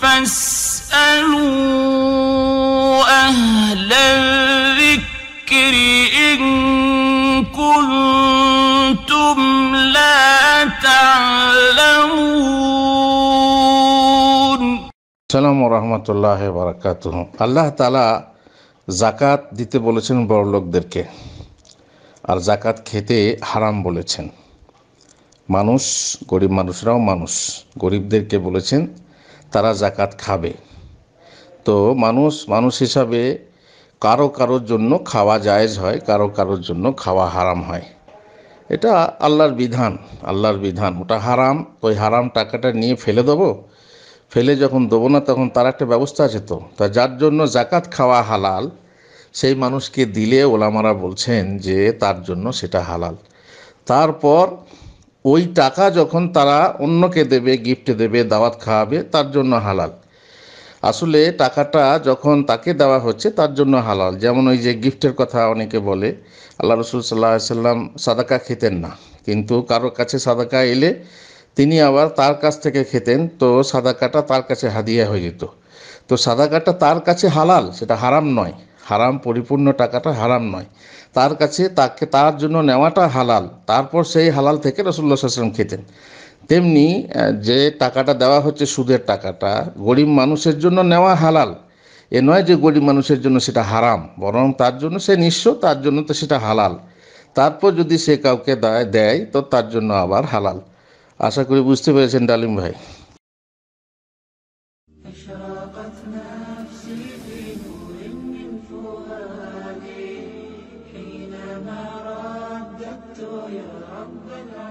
فاسألوا أهل الذكر إن كنتم لا تعلمون السلام ورحمة الله وبركاته الله تعالى জাকাত দিতে বলেছেন বড় লোকদেরকে আর জাকাত খেতে হারাম বলেছেন মানুষ গরিব মানুষরাও মানুষ গরিবদেরকে বলেছেন তারা জাকাত খাবে তো মানুষ মানুষ হিসাবে কারো কারোর জন্য খাওয়া জায়েজ হয় কারো কারোর জন্য খাওয়া হারাম হয় এটা আল্লাহর বিধান আল্লাহর বিধান ওটা হারাম ওই হারাম টাকাটা নিয়ে ফেলে দেবো ফেলে যখন দেবো না তখন তার একটা ব্যবস্থা আছে তো তা যার জন্য জাকাত খাওয়া হালাল সেই মানুষকে দিলে ওলামারা বলছেন যে তার জন্য সেটা হালাল তারপর ওই টাকা যখন তারা অন্যকে দেবে গিফটে দেবে দাওয়াত খাওয়াবে তার জন্য হালাল আসলে টাকাটা যখন তাকে দেওয়া হচ্ছে তার জন্য হালাল যেমন ওই যে গিফটের কথা অনেকে বলে আল্লাহ রসুল সাল্লাহ সাল্লাম সাদাকা খেতেন না কিন্তু কারো কাছে সাদাকা এলে তিনি আবার তার কাছ থেকে খেতেন তো সাদাকাটা তার কাছে হাদিয়া হয়ে যেত তো সাদাকাটা তার কাছে হালাল সেটা হারাম নয় হারাম পরিপূর্ণ টাকাটা হারাম নয় তার কাছে তাকে তার জন্য নেওয়াটা হালাল তারপর সেই হালাল থেকে রসুল্লা সাল্লাম খেতেন তেমনি যে টাকাটা দেওয়া হচ্ছে সুদের টাকাটা গরিব মানুষের জন্য নেওয়া হালাল এ নয় যে গরিব মানুষের জন্য সেটা হারাম বরং তার জন্য সে নিঃস্ব তার জন্য তো সেটা হালাল তারপর যদি সে কাউকে দেয় তো তার জন্য আবার হালাল আশা করি বুঝতে পেরেছেন ডালিম ভাই Allah.